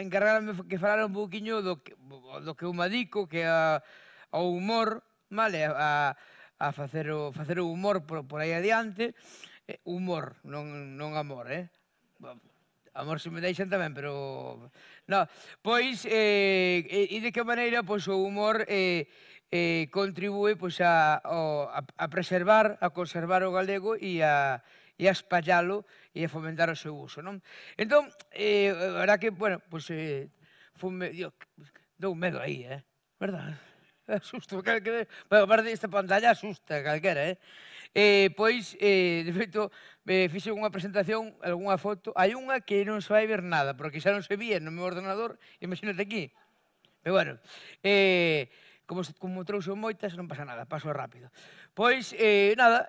encargarme que falara un poquinho do que, do que eu me dico, que a, o humor, vale, a, a facer, o, facer o humor por, por aí adiante, humor, non, non amor, eh? Amor se me deixan tamén, pero... No, pois, eh, e de que maneira, pois, o humor eh, eh, contribúe pois, a, a, a preservar, a conservar o galego e a, e a espallalo e a fomentar o seu uso. Non? Entón, eh, a verdad que, bueno, pues, eh, fume, yo, dou medo aí, eh? verdad? Asusto, calquera. Bueno, aparte esta pantalla asusta calquera, eh? eh pois, eh, de feito, eh, fixe unha presentación, algunha foto. Hai unha que non se vai ver nada, porque xa non se vía no meu ordenador, imagínate aquí. Pero bueno, eh, como, como trouxo moitas, non pasa nada, paso rápido. Pois, eh, nada,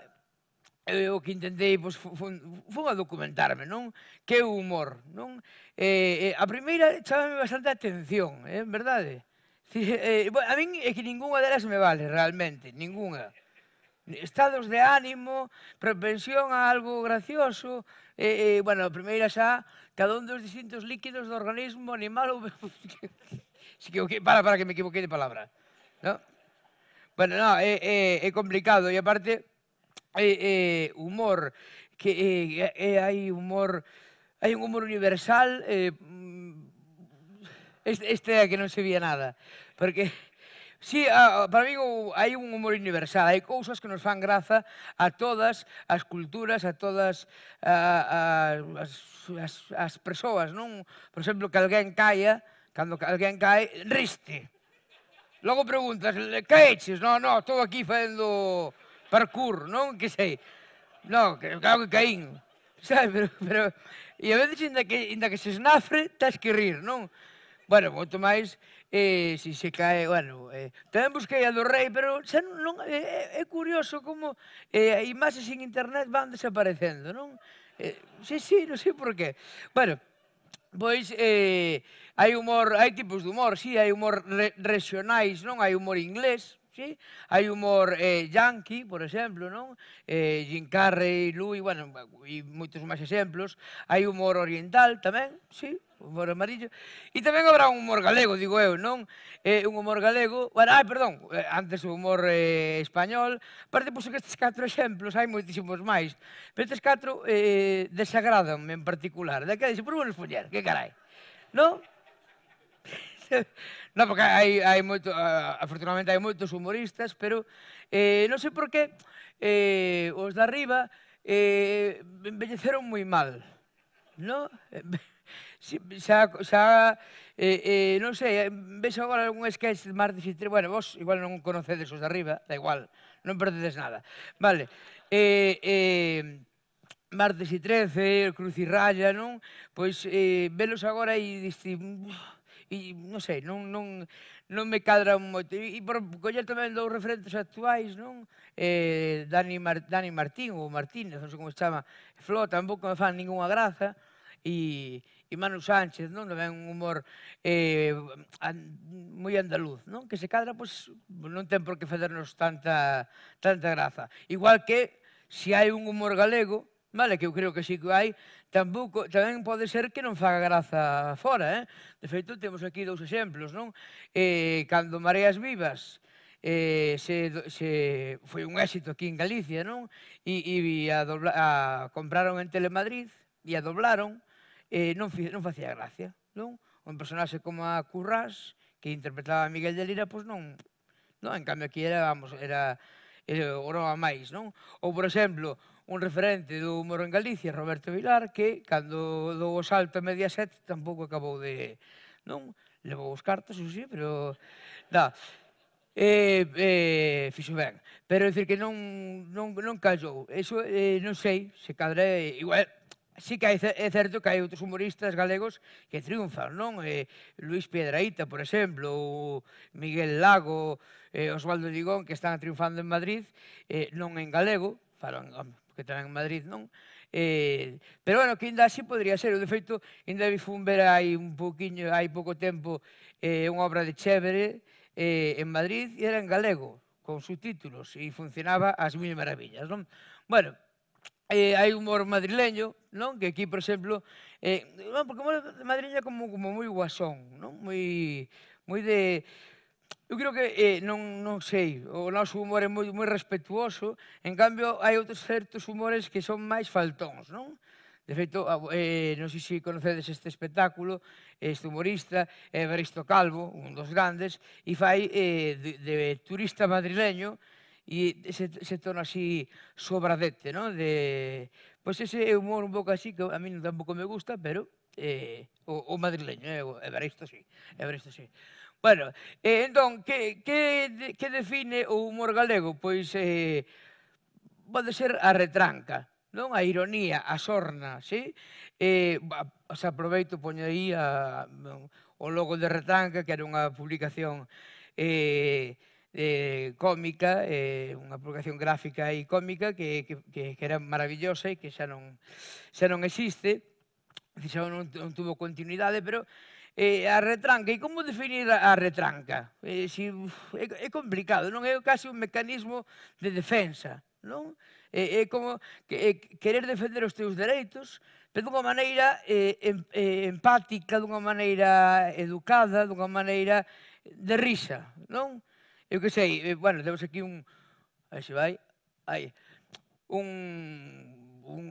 eu o que intentei pois, fun, fun a documentarme, non? Que o humor, non? Eh, eh, a primeira chamame bastante atención, eh, verdade? Si, eh, a min é que ningunha delas me vale realmente, ningunha. Estados de ánimo, propensión a algo gracioso, eh, eh, bueno, a primeira xa, cada un dos distintos líquidos do organismo animal ou... si que, para, para que me equivoquei de palabra, non? Bueno, non, é, é, é complicado e aparte eh, eh, humor, que eh, eh hai humor, hai un humor universal, eh, mm, este, é que non se vía nada, porque Sí, ah, ah, para mí hai un humor universal, hai cousas que nos fan graza a todas as culturas, a todas a, a, as, as, as persoas, non? Por exemplo, que alguén caia, cando alguén cae, riste. Logo preguntas, caeches? Non, non, estou aquí facendo parkour, non? Que sei, non, que, claro que caín, Sabe, pero, pero e a veces inda que, inda que se snafre, tens que rir, non? Bueno, moito máis, eh, si se cae, bueno, eh, tamén busquei a do rei, pero xa non, non eh, eh é curioso como eh, imaxes en internet van desaparecendo, non? Eh, sí, sí, non sei por qué. Bueno, pois eh, hai humor, hai tipos de humor, sí, hai humor re regionais, non? Hai humor inglés, ¿sí? Hai humor eh, yankee, por exemplo, non? Eh, Jim Carrey, Louis, bueno, e moitos máis exemplos. Hai humor oriental tamén, sí? humor amarillo. E tamén habrá un humor galego, digo eu, non? Eh, un humor galego, bueno, ai, perdón, eh, antes o humor eh, español. Aparte, puse que estes catro exemplos, hai moitísimos máis, pero estes catro eh, desagradanme en particular. De que dixe, por bueno, espoñer, que carai, non? No, porque hai, hai moito, afortunadamente hai moitos humoristas, pero eh, non sei por qué eh, os de arriba eh, envelleceron moi mal. No? xa, xa eh, eh, non sei, ves agora algún sketch máis difícil, bueno, vos igual non conocedes os de arriba, da igual, non perdedes nada. Vale, eh, eh, martes e 13, Cruz e Raya, non? Pois eh, velos agora e diste e non sei, non, non, non me cadra moito. E, e por coñer tamén dous referentes actuais, non? Eh, Dani, Mar, Dani Martín ou Martínez, non sei como se chama, Flo, tampouco me fan ninguna graza, e, e Manu Sánchez, non? Tamén un humor eh, an, moi andaluz, non? Que se cadra, pois, non ten por que federnos tanta, tanta graza. Igual que, se hai un humor galego, vale, que eu creo que sí que hai, tampouco, tamén pode ser que non faga graza fora, eh? De feito, temos aquí dous exemplos, non? Eh, cando Mareas Vivas eh, se, se foi un éxito aquí en Galicia, non? E, e a, dobla, a compraron en Telemadrid e a doblaron, eh, non, non facía gracia, non? Un personaxe como a Currás, que interpretaba a Miguel de Lira, pois non, non, en cambio aquí era, vamos, era, era, era o máis, non? Ou, por exemplo, un referente do humor en Galicia, Roberto Vilar, que cando dou o salto a set tampouco acabou de... Non? Levou os cartas, ou sí, pero... Da, eh, eh, fixo ben. Pero, decir, que non, non, non callou. Eso, eh, non sei, se cadra... Igual, sí que é certo que hai outros humoristas galegos que triunfan, non? Eh, Luis Piedraíta, por exemplo, ou Miguel Lago, eh, Osvaldo Digón, que están triunfando en Madrid, eh, non en galego, falan, que terán en Madrid, non? Eh, pero bueno, que ainda así podría ser. De feito, ainda vi fun ver hai un poquinho, hai pouco tempo, eh, unha obra de Chévere eh, en Madrid e era en galego, con subtítulos, e funcionaba as mil maravillas, non? Bueno, eh, hai humor madrileño, non? Que aquí, por exemplo, eh, non, porque o madrileño é como, como moi guasón, non? Moi, moi de eu creo que, eh, non, non sei, o noso humor é moi, moi respetuoso, en cambio, hai outros certos humores que son máis faltóns, non? De feito, eh, non sei se conocedes este espectáculo, este humorista, Evaristo eh, Calvo, un dos grandes, e fai eh, de, de turista madrileño, e se, se torna así sobradete, non? De, pois ese ese humor un pouco así, que a mí non tampouco me gusta, pero eh, o, o madrileño, eh, o Evaristo sí, Evaristo sí. Bueno, eh, entón, que, que, que define o humor galego? Pois eh, pode ser a retranca, non? A ironía, a sorna, sí? Eh, se aproveito, poño aí a, o logo de retranca, que era unha publicación eh, eh, cómica, eh, unha publicación gráfica e cómica que, que, que, que era maravillosa e que xa non, xa non existe, xa non, non tuvo continuidade, pero eh, a retranca. E como definir a retranca? Eh, si, é, é complicado, non é casi un mecanismo de defensa, non? É, é como que, é, querer defender os teus dereitos, pero dunha maneira eh, eh, empática, dunha maneira educada, dunha maneira de risa, non? Eu que sei, eh, bueno, temos aquí un... A se vai... Aí, un, un,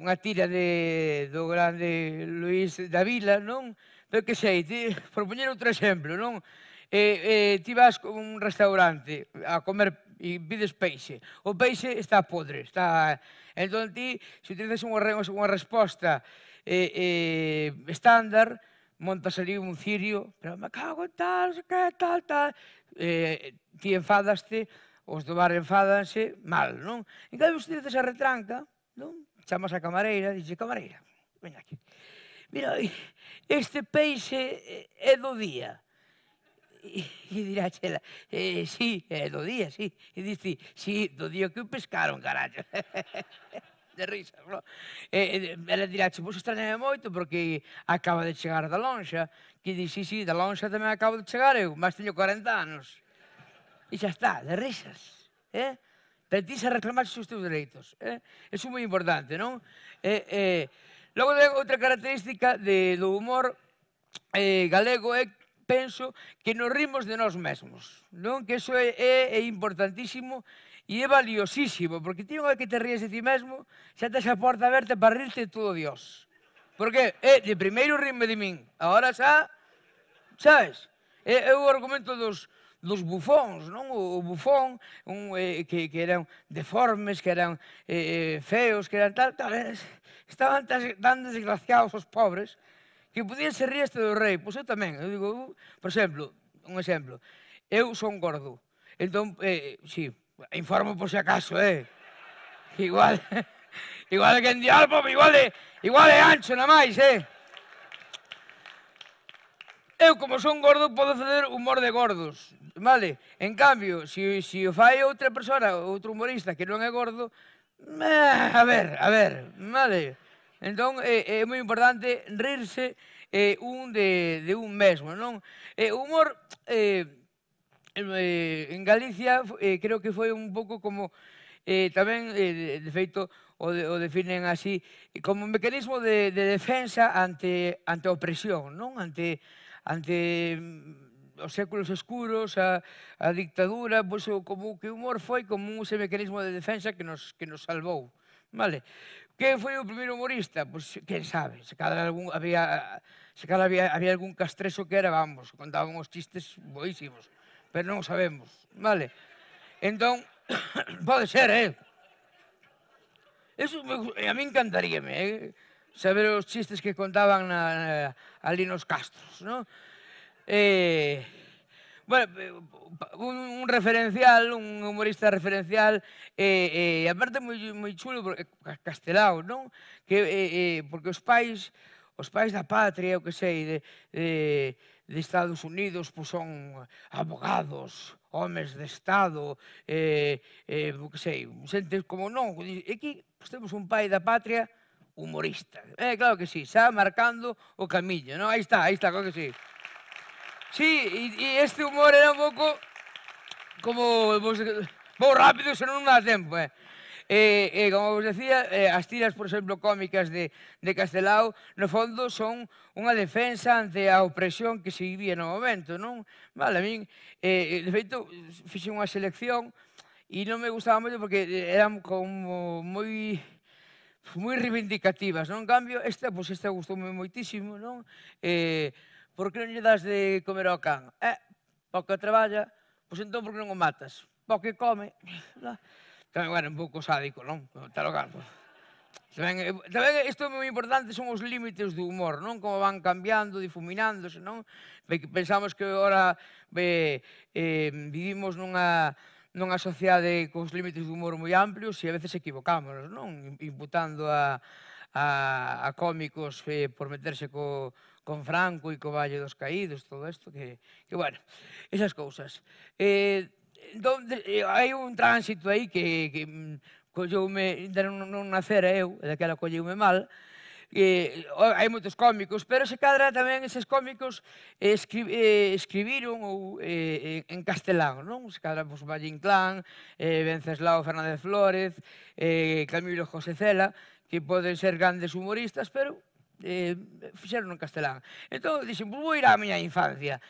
unha tira de, do grande Luís Davila, Vila, non? eu eh, que sei, ti, por poñer outro exemplo, non? Eh, eh, ti vas a un restaurante a comer e pides peixe. O peixe está podre, está... Entón ti, se utilizas unha, unha resposta eh, eh, estándar, montas ali un cirio, pero me cago en tal, que tal, tal... Eh, ti enfadaste, os do bar enfadanse mal, non? En cambio, se utilizas a retranca, non? Chamas a camareira, dixe, camareira, veña aquí mira, este peixe é do día. E, dirá xela, eh, sí, é do día, sí. E dici, sí, do día que o pescaron, carallo. de risas, non? E, ela dirá, vos extrañame moito porque acaba de chegar da lonxa. Que di, sí, sí, da lonxa tamén acabo de chegar eu, mas teño 40 anos. E xa está, de risas. Eh? Pero ti se reclamar os teus dereitos. Eh? Eso é moi importante, non? Eh, eh, Logo, de outra característica de, do humor eh, galego é penso que nos rimos de nós mesmos, non? Que iso é, é, é importantísimo e é valiosísimo, porque ti unha que te ríes de ti mesmo, xa tes a porta aberta para rirte de todo Dios. Porque é eh, de primeiro rime de min, agora xa, sabes? É, é o argumento dos, dos bufóns, non? O, o bufón un, eh, que, que eran deformes, que eran eh, eh feos, que eran tal, tal, eh, Estaban tan, desgraciados os pobres que podían ser rieste do rei. Pois eu tamén. Eu digo, por exemplo, un exemplo. Eu son gordo. Entón, eh, sí, informo por se si acaso, eh. Igual, igual que en Dialpo, igual igual é ancho na máis, eh. Eu, como son gordo, podo fazer humor de gordos, vale? En cambio, se, se o fai outra persona, outro humorista que non é gordo, Eh, a ver, a ver, vale. Entón, é, é moi importante rirse eh, un de, de un mesmo, non? Eh, o humor eh, eh, en Galicia eh, creo que foi un pouco como eh, tamén, eh, de feito, o, de, o definen así, como un mecanismo de, de defensa ante, ante a opresión, non? Ante, ante os séculos escuros, a, a dictadura, pois o, como que o humor foi como un mecanismo de defensa que nos, que nos salvou. Vale. Que foi o primeiro humorista? Pois, quen sabe, se cada algún, había, se cada había, había algún castreso que era, vamos, contaban os chistes boísimos, pero non sabemos, vale? Entón, pode ser, eh? Eso me, a mí encantaríame, eh? saber os chistes que contaban na, eh, na, ali nos castros, non? Eh, bueno, eh, un, un referencial, un humorista referencial, eh, eh, aparte moi, moi chulo, porque, castelao, non? Que, eh, eh, porque os pais, os pais da patria, o que sei, de, de, de Estados Unidos, pois son abogados, homes de Estado, eh, eh, o que sei, xente como non. E aquí pues, temos un pai da patria humorista. Eh, claro que sí, xa marcando o camiño, non? Aí está, aí está, claro que sí. Sí, e este humor era un pouco como vos, vou rápido se non dá tempo, eh. E, eh, e eh, como vos decía, eh, as tiras, por exemplo, cómicas de, de Castelao, no fondo son unha defensa ante a opresión que se vivía no momento, non? Vale, a min, eh, eh de feito, fixe unha selección e non me gustaba moito porque eran como moi moi reivindicativas, non? En cambio, esta, pois, pues, esta gustoume moitísimo, non? Eh, Por que non lle das de comer ao can? Eh, porque traballa, pois entón por que non o matas? Porque que come. Tamén, bueno, un pouco sádico, non? Está lo canto. Tamén, eh, tamén isto é moi importante, son os límites do humor, non? Como van cambiando, difuminándose, non? Pensamos que agora eh, eh, vivimos nunha nunha sociedade os límites do humor moi amplios e a veces equivocámonos, non? Imputando a, a, a cómicos eh, por meterse co, con Franco e co Valle dos Caídos, todo isto que, que bueno, esas cousas. Eh, do, eh, hai un tránsito aí que, que mm, colleume, non, non a eu, daquela colleume mal, que hai moitos cómicos, pero se cadra tamén eses cómicos eh, escri, eh, escribiron ou eh, en castelán, non? Se cadra pois, Valle Inclán, eh, Venceslao Fernández Flores, eh, Camilo José Cela, que poden ser grandes humoristas, pero eh, fixeron en castelán. Entón, dixen, pois vou ir á miña infancia.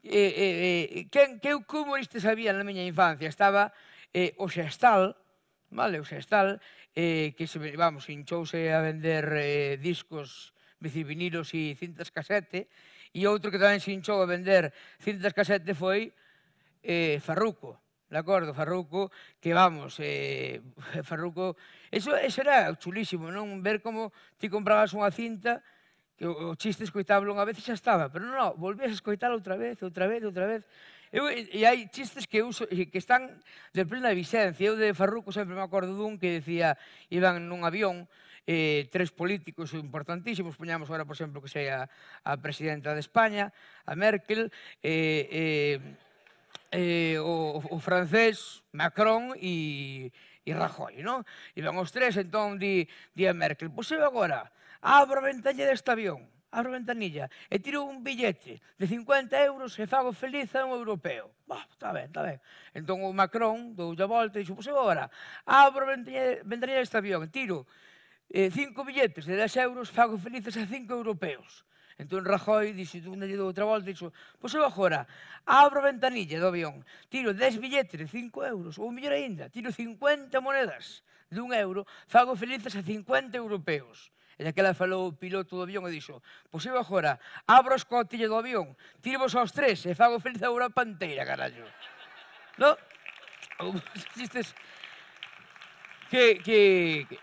Eh, eh, eh, quen, que eu como este sabía na miña infancia? Estaba eh, o xestal, vale, o xestal, eh, que se, vamos, hinchouse a vender eh, discos vicivinilos e cintas casete, e outro que tamén se hinchou a vender cintas casete foi eh, Farruco de acordo, Farruco, que vamos, eh, Farruco, eso, eso era chulísimo, non? Ver como ti comprabas unha cinta, que o, o chiste escoitábolo unha vez e xa estaba, pero non, volvías a escoitar outra vez, outra vez, outra vez. Eu, e hai chistes que uso, que están de plena vicencia. Eu de Farruco sempre me acordo dun que decía, iban nun avión, eh, tres políticos importantísimos, poñamos agora, por exemplo, que sei a, a presidenta de España, a Merkel, eh, eh, eh, o, o francés Macron e, e Rajoy, non? Iban os tres, entón di, di a Merkel, pois eu agora abro a ventanilla deste avión, abro a ventanilla e tiro un billete de 50 euros e fago feliz a un europeo. Bah, está ben, está ben. Entón o Macron doulle a volta e dixo, pois eu agora abro a ventanilla, ventanilla deste avión, tiro eh, cinco billetes de 10 euros, fago felices a cinco europeos. Entón Rajoy dixo, tú dalle outra volta, dixo, pois eu agora abro a ventanilla do avión, tiro 10 billetes de 5 euros, ou mellor aínda, tiro 50 monedas de un euro, fago felices a 50 europeos. E daquela falou o piloto do avión e dixo, pois eu agora abro as cotillas do avión, tiro vos aos tres e fago feliz a Europa inteira, carallo. No? Chistes que, que, que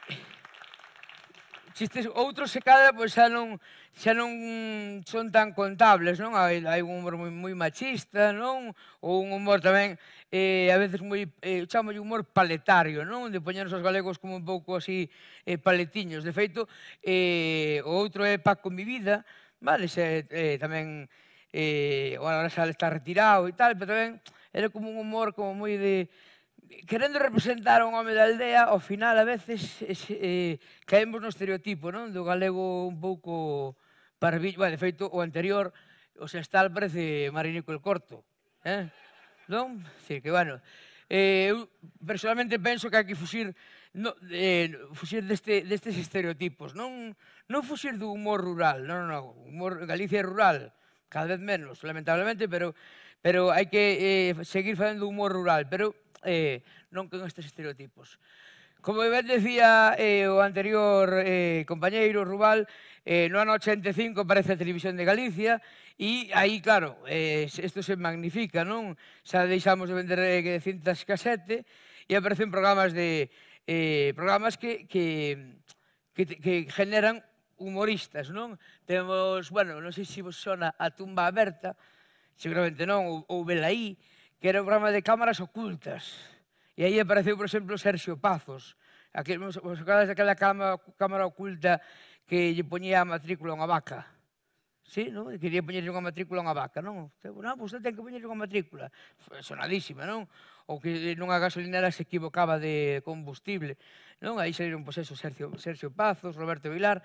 chistes outros se cadra, pois xa non xa non son tan contables, non? Hai, hai un humor moi, moi machista, non? Ou un humor tamén, eh, a veces moi, eh, chamo humor paletario, non? De poñernos os galegos como un pouco así eh, paletiños. De feito, eh, o outro é Paco mi vida, vale? Xa, eh, tamén, eh, agora xa está retirado e tal, pero tamén era como un humor como moi de querendo representar a un home da aldea, ao final a veces eh, eh caemos no estereotipo, non? Do galego un pouco para vir, bueno, de feito, o anterior, o sextal parece Marinico el Corto. Eh? Non? Sí, que, bueno, eh, eu personalmente penso que hai que fuxir, no, eh, fuxir deste, destes estereotipos, non, non fuxir do humor rural, non, non, non, humor, Galicia rural, cada vez menos, lamentablemente, pero, pero hai que eh, seguir facendo humor rural, pero eh, non con estes estereotipos. Como ben decía eh, o anterior eh, compañeiro Rubal, eh, no ano 85 aparece a Televisión de Galicia e aí, claro, eh, isto se magnifica, non? Xa deixamos de vender eh, cintas casete e aparecen programas de eh, programas que, que, que, que generan humoristas, non? Temos, bueno, non sei se vos sona a tumba aberta, seguramente non, ou, ou Belaí, que era un programa de cámaras ocultas. E aí apareceu, por exemplo, Sergio Pazos, aquel, vos acordades daquela cámara, cámara oculta que lle poñía a matrícula unha vaca. Sí, non? quería poñerlle unha matrícula a unha vaca, non? Usted, non, ah, pues ten que poñerlle unha matrícula. Sonadísima, non? Ou que nunha gasolinera se equivocaba de combustible. Non? Aí saíron, pois, pues, eso, Sergio, Sergio Pazos, Roberto Vilar.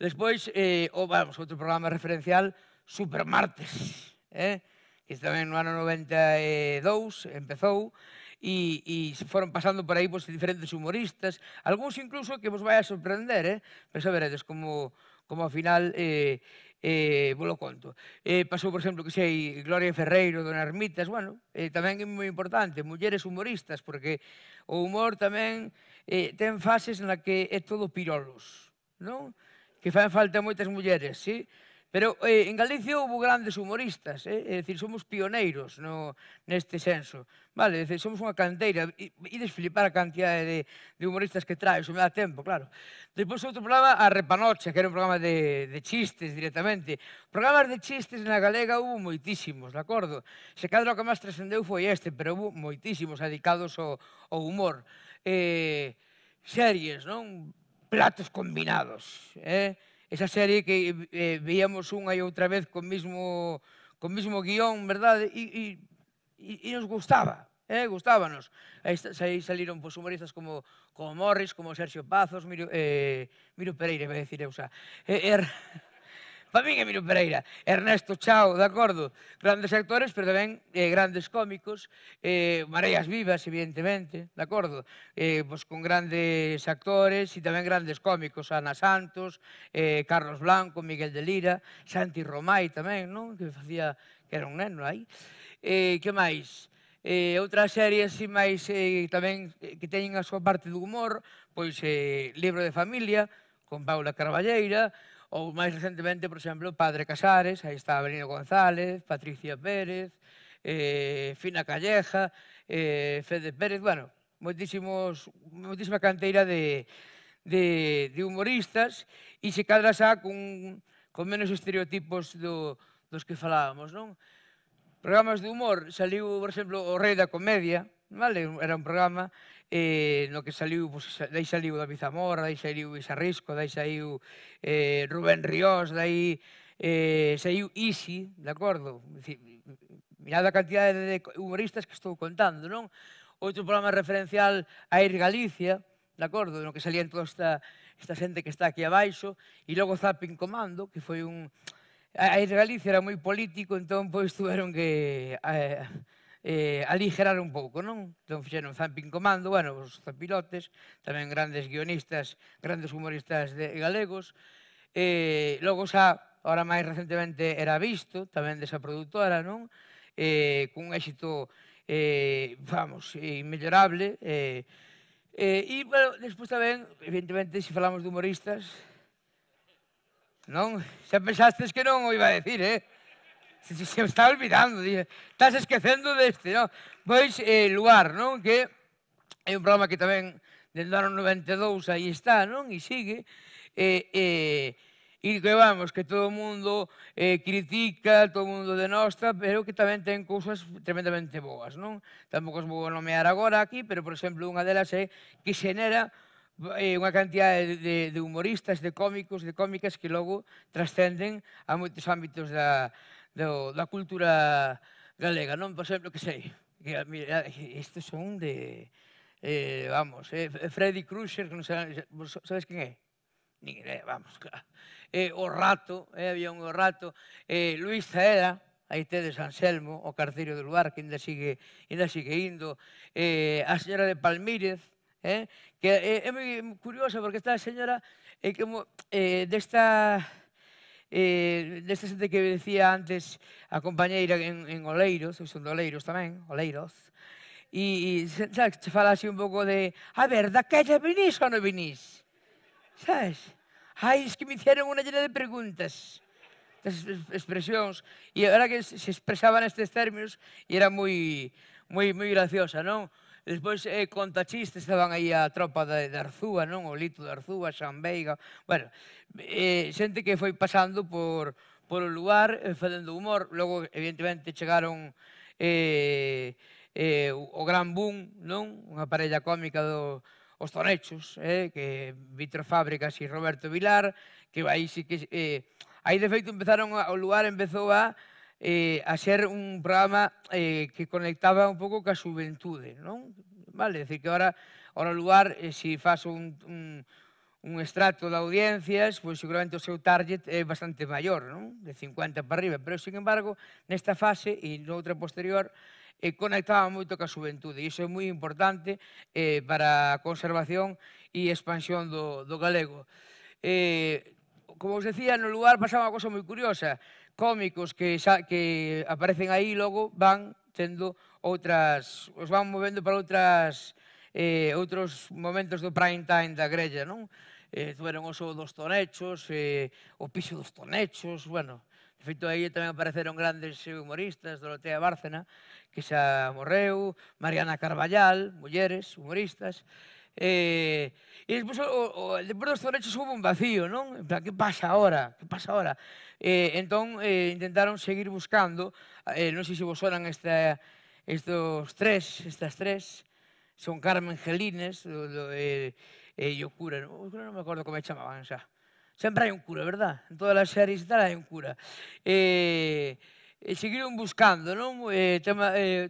Despois, eh, o, vamos, outro programa referencial, Supermartes, eh? que tamén no ano 92 empezou, e, e se foron pasando por aí pois, diferentes humoristas, algúns incluso que vos vai a sorprender, eh? pero xa veredes como, como ao final eh, eh, vos lo conto. Eh, pasou, por exemplo, que sei Gloria Ferreiro, Dona Armitas, bueno, eh, tamén é moi importante, mulleres humoristas, porque o humor tamén eh, ten fases na que é todo pirolos, non? Que fan falta moitas mulleres, sí? Pero eh, en Galicia houve grandes humoristas, eh? é dicir, somos pioneiros no, neste senso. Vale, é dicir, somos unha canteira, e, e desflipar a cantidade de, de humoristas que trae, se me dá tempo, claro. Depois outro programa, a Repanocha, que era un programa de, de chistes directamente. Programas de chistes na Galega houve moitísimos, de acordo? Se cadra o que máis trascendeu foi este, pero houve moitísimos dedicados ao, ao humor. Eh, series, non? Platos combinados, eh? esa serie que eh, veíamos unha e outra vez con mismo, con mismo guión, verdade? E, e, e nos gustaba, eh? gustábanos. Aí, aí saliron pues, pois, humoristas como, como Morris, como Sergio Pazos, Miro, eh, Miro Pereira, vai decir, eu xa. Eh, er... Para min Emilio Pereira, Ernesto Chao, de acordo? Grandes actores, pero tamén eh, grandes cómicos, eh, Mareas Vivas, evidentemente, de acordo? Eh, pois con grandes actores e tamén grandes cómicos, Ana Santos, eh, Carlos Blanco, Miguel de Lira, Santi Romay tamén, non? Que facía que era un neno aí. Eh, que máis? eh, outras series así máis eh, tamén eh, que teñen a súa parte do humor, pois eh, Libro de Familia, con Paula Carballeira, ou máis recentemente, por exemplo, Padre Casares, aí está Avelino González, Patricia Pérez, eh, Fina Calleja, eh, Fede Pérez, bueno, moitísimos, moitísima canteira de, de, de humoristas e se cadra xa cun, con menos estereotipos do, dos que falábamos, non? Programas de humor, saliu, por exemplo, o Rei da Comedia, vale? era un programa eh, no que saliu, pues, dai saliu David Zamora, dai saliu Isarrisco, dai saiu eh, Rubén Ríos, dai eh, saiu Isi, de acordo? mirad a cantidade de humoristas que estou contando, non? Outro programa referencial a Ir Galicia, de acordo? No que salían toda esta, esta xente que está aquí abaixo, e logo Zapping Comando, que foi un... A Ir Galicia era moi político, entón, pois, tuveron que... Eh, eh, aligeraron un pouco, non? Entón fixeron Zampin Comando, bueno, os zapilotes, tamén grandes guionistas, grandes humoristas de galegos. Eh, logo xa, ahora máis recentemente, era visto, tamén desa produtora, non? Eh, cun éxito, eh, vamos, inmellorable. Eh, eh, e, bueno, despois tamén, evidentemente, se falamos de humoristas, non? Xa pensastes que non o iba a decir, eh? se, se, se está olvidando, dije, estás esquecendo deste, non? Pois, eh, Luar, non? Que é un programa que tamén desde o ano 92 aí está, non? E sigue. Eh, eh, e que vamos, que todo o mundo eh, critica, todo o mundo denostra, pero que tamén ten cousas tremendamente boas, non? Tampouco os vou nomear agora aquí, pero, por exemplo, unha delas é que xenera eh, unha cantidad de, de, de humoristas, de cómicos, de cómicas que logo trascenden a moitos ámbitos da, do, da cultura galega, non? Por exemplo, que sei, que, mira, isto son de... Eh, vamos, eh, Freddy Krueger, que non sei, sabes quen é? Nin idea, vamos, claro. Eh, o Rato, eh, había un o Rato, eh, Luis Zaela, aí tedes Selmo, o carcerio do lugar, que ainda sigue, ainda sigue indo, eh, a señora de Palmírez, eh, que é, é moi curiosa porque esta señora é eh, como eh, desta... De eh, desta xente que decía antes a compañeira en, en Oleiros, eu son de Oleiros tamén, Oleiros, e, e sabes, che fala así un pouco de, a ver, da que xa vinís ou non vinís? Sabes? Ai, es que me hicieron unha llena de preguntas estas expresións e era que se expresaban estes términos e era moi moi moi graciosa, non? Despois eh, conta chistes, estaban aí a tropa de, de Arzúa, non? O Lito de Arzúa, San Veiga... Bueno, eh, xente que foi pasando por, por o lugar, eh, facendo humor. Logo, evidentemente, chegaron eh, eh, o Gran Boom, non? Unha parella cómica do, os Tonechos, eh, que Víctor Fábricas e Roberto Vilar, que aí sí que... Eh, aí, de feito, empezaron a, o lugar empezou a eh, a ser un programa eh, que conectaba un pouco ca xuventude, non? Vale, dicir, que ahora, ahora lugar, eh, se si faz un, un, un estrato de audiencias, pois seguramente o seu target é bastante maior, non? De 50 para arriba, pero, sin embargo, nesta fase e noutra posterior, eh, conectaba moito ca xuventude, e iso é moi importante eh, para a conservación e expansión do, do galego. Eh, como vos decía, no lugar pasaba unha cosa moi curiosa, cómicos que, xa, que aparecen aí logo van tendo outras, os van movendo para outras, eh, outros momentos do prime time da grella, non? Eh, tuveron o show dos tonechos, eh, o piso dos tonechos, bueno, De feito, aí tamén apareceron grandes humoristas, Dorotea Bárcena, que xa morreu, Mariana Carballal, mulleres, humoristas, Eh, e despois, o, o, despois dos torechos houve un vacío, non? En plan, que pasa agora? Que pasa agora? Eh, entón, eh, intentaron seguir buscando, eh, non sei se vos sonan esta, estos tres, estas tres, son Carmen Gelines, do, do, eh, e o cura, non, o cura non me acordo como é chamaban xa. Sempre hai un cura, verdad? En todas as series e tal hai un cura. Eh, E seguiron buscando, non? Eh, tema, eh,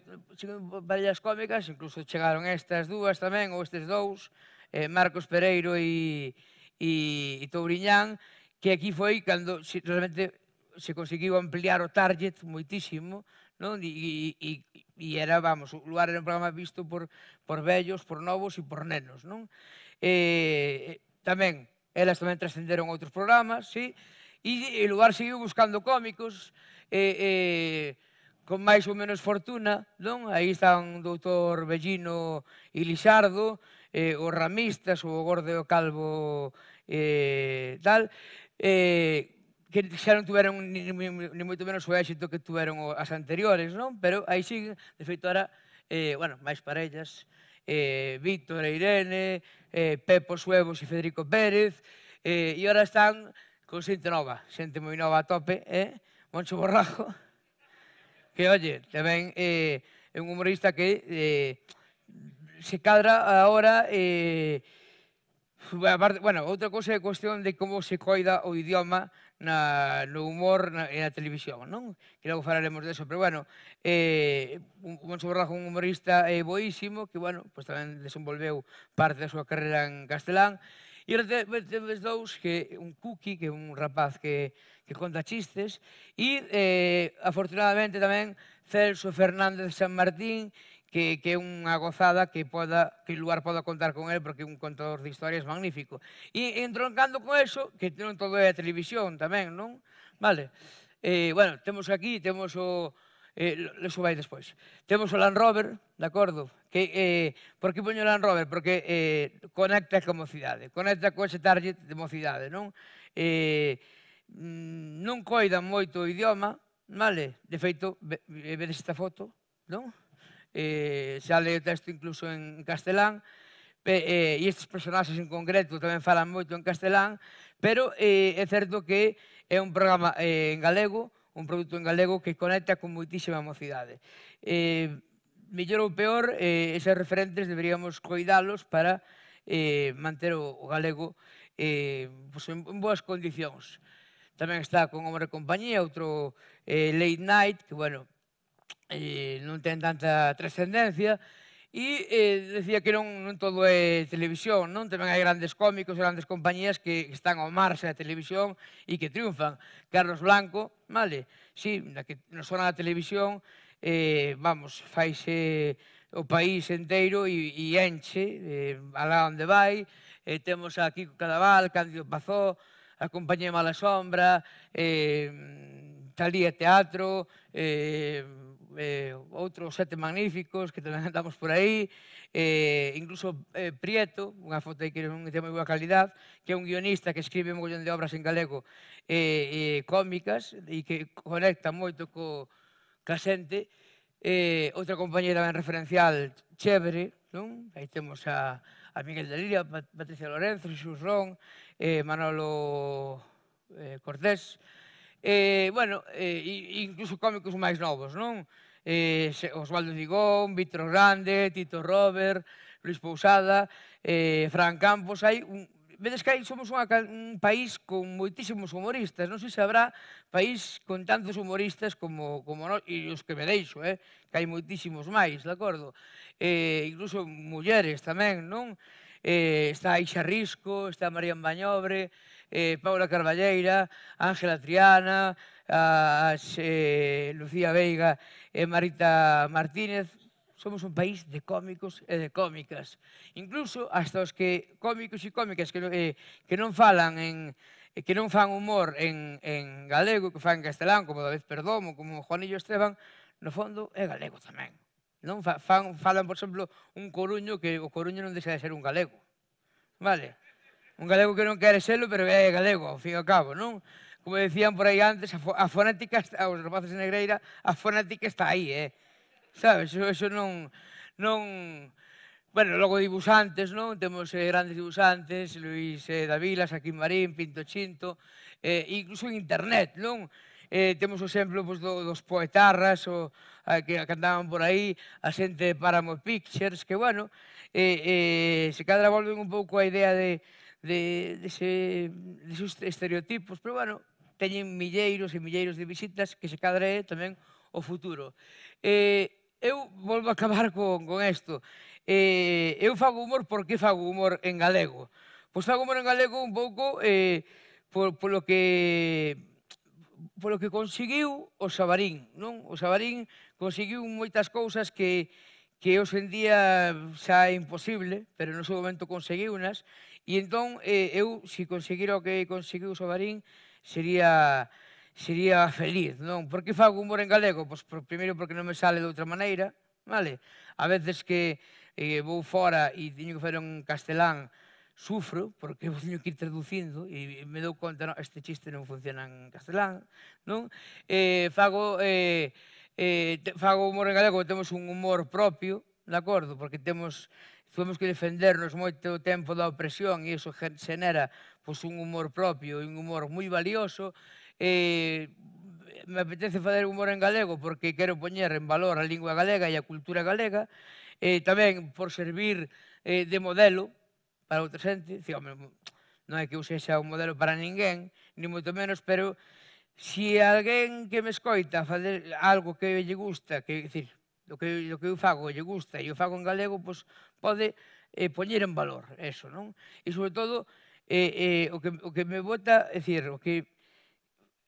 varias cómicas, incluso chegaron estas dúas tamén, ou estes dous, eh, Marcos Pereiro e, e, e Touriñán, que aquí foi cando se, realmente se conseguiu ampliar o target moitísimo, non? E, e, e era, vamos, o lugar era un programa visto por, por vellos, por novos e por nenos, non? E, tamén, elas tamén trascenderon outros programas, sí? E, e o lugar seguiu buscando cómicos, eh, eh, con máis ou menos fortuna, non? Aí están o doutor Bellino e Lixardo, eh, os ramistas, o gordo e o calvo eh, tal, eh, que xa non tuveron ni, ni, ni moito menos o éxito que tuveron as anteriores, non? Pero aí siguen, de feito, ahora, eh, bueno, máis parellas, eh, Víctor e Irene, eh, Pepo Suevos e Federico Pérez, eh, e ora están con xente nova, xente moi nova a tope, eh? Moncho Borrajo, que oye, tamén eh, é un humorista que eh, se cadra agora eh, bueno, outra cousa é cuestión de como se coida o idioma na, no humor na, e na televisión, non? Que logo falaremos deso, pero bueno, eh, un, un Borrajo, un humorista eh, boísimo, que, bueno, pues, tamén desenvolveu parte da súa carreira en castelán, e os dous, que un Cookie, que é un rapaz que que conta chistes, e, eh, afortunadamente, tamén Celso Fernández San Martín, que, que é unha gozada que poda que lugar poda contar con el porque é un contador de historias magnífico. E entroncando con eso, que non todo é a televisión tamén, non? Vale. Eh, bueno, temos aquí, temos o eh, eso vai despois. Temos o Land Rover, de acordo? Que, eh, por que poño o Land Rover? Porque eh, conecta con mocidade, conecta con ese target de mocidade, non? Eh, Mm, non coidan moito o idioma, vale? De feito, ver esta foto, non? Eh, sale o texto incluso en castelán, e, e estes personaxes en concreto tamén falan moito en castelán, pero eh, é certo que é un programa eh, en galego, un produto en galego que conecta con moitísima mocidade. Eh, mellor ou peor, eh, eses referentes deberíamos coidalos para eh, manter o, o galego eh, pues, en, en boas condicións tamén está con Hombre Compañía, outro eh, late night, que, bueno, eh, non ten tanta trascendencia, e eh, decía que non, non todo é televisión, non? Tamén hai grandes cómicos, grandes compañías que están ao marxe da televisión e que triunfan. Carlos Blanco, vale? Sí, na que non sona a televisión, eh, vamos, faise o país enteiro e, e enche eh, alá onde vai. Eh, temos aquí Cadaval, Cándido Pazó, a compañía Mala Sombra, eh, Talía Teatro, eh, eh, outros sete magníficos que tamén andamos por aí, eh, incluso eh, Prieto, unha foto aí que non ten moi boa calidad, que é un guionista que escribe un mogollón de obras en galego eh, eh, cómicas e que conecta moito co, ca xente. Eh, outra compañera ben referencial, Chévere, non? Aí temos a, a Miguel de Liria, Patricia Lorenzo, Xurrón, eh, Manolo eh, Cortés, eh, bueno, eh, incluso cómicos máis novos, non? Eh, Osvaldo Digón, Víctor Grande, Tito Robert, Luis Pousada, eh, Fran Campos, hai un, vedes que aí somos unha, un país con moitísimos humoristas, non sei se habrá país con tantos humoristas como, como nós, e os que me deixo, eh? que hai moitísimos máis, de acordo? Eh, incluso mulleres tamén, non? eh, está Aixa Risco, está María Bañobre, eh, Paula Carballeira, Ángela Triana, as, eh, Lucía Veiga e eh, Marita Martínez, somos un país de cómicos e de cómicas. Incluso hasta os que cómicos e cómicas que, eh, que non falan en eh, que non fan humor en, en galego, que fan en castelán, como David Perdomo, como Juanillo Esteban, no fondo é galego tamén. Non? Fan, falan, por exemplo, un coruño que o coruño non deixa de ser un galego. Vale? Un galego que non quere serlo, pero é galego, ao fin e ao cabo, non? Como decían por aí antes, a, a fonética, está, os rapaces de Negreira, a fonética está aí, eh? Sabes? Eso, eso non... non Bueno, logo dibuixantes, non? Temos eh, grandes dibuixantes, Luís eh, Davila, Saquín Marín, Pinto Chinto, eh, incluso en internet, non? eh, temos o exemplo pois, do, dos poetarras o, a, que cantaban por aí, a xente de Paramount Pictures, que, bueno, eh, eh, se cadra volven un pouco a idea de, de, de, ese, de esos estereotipos, pero, bueno, teñen milleiros e milleiros de visitas que se cadra tamén o futuro. Eh, eu volvo a acabar con, con esto. Eh, eu fago humor porque fago humor en galego. Pois fago humor en galego un pouco eh, por, por lo que polo que conseguiu o Sabarín, non? O Sabarín conseguiu moitas cousas que que hoxe en día xa é imposible, pero no seu momento conseguiu unas, e entón eh, eu, se conseguira o que conseguiu o Sabarín, sería sería feliz, non? Por que fago humor en galego? Pois, por, primeiro, porque non me sale de outra maneira, vale? A veces que eh, vou fora e teño que fazer un castelán, sufro porque eu teño que ir traducindo e me dou conta, no, este chiste non funciona en castelán, non? Eh, fago, eh, eh, fago humor en galego, temos un humor propio, de acordo? Porque temos, temos que defendernos moito tempo da opresión e iso xenera pois, un humor propio, un humor moi valioso, eh, me apetece fazer humor en galego porque quero poñer en valor a lingua galega e a cultura galega, eh, tamén por servir eh, de modelo para outra xente, home, non é que eu sexa un modelo para ninguén, ni moito menos, pero se si alguén que me escoita fazer algo que lle gusta, que, dicir, do que, do que eu fago lle gusta e eu fago en galego, pois, pode eh, poñer en valor eso, non? E, sobre todo, eh, eh, o, que, o que me bota, é dicir, o que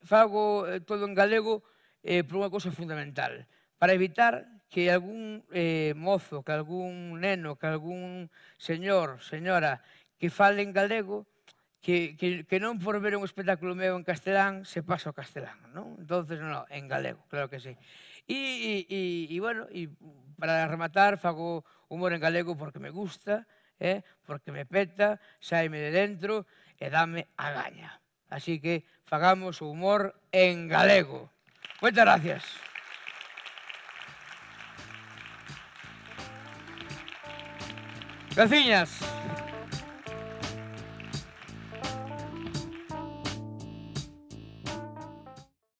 fago eh, todo en galego eh, por unha cosa fundamental, para evitar que algún eh, mozo, que algún neno, que algún señor, señora, que fale en galego, que, que, que non por ver un espectáculo meu en castelán, se pasa ao castelán, non? Entonces, non, en galego, claro que sí. E, e, e, bueno, e para rematar, fago humor en galego porque me gusta, eh? porque me peta, saime de dentro e dame a gaña. Así que fagamos o humor en galego. Moitas gracias. Gracias.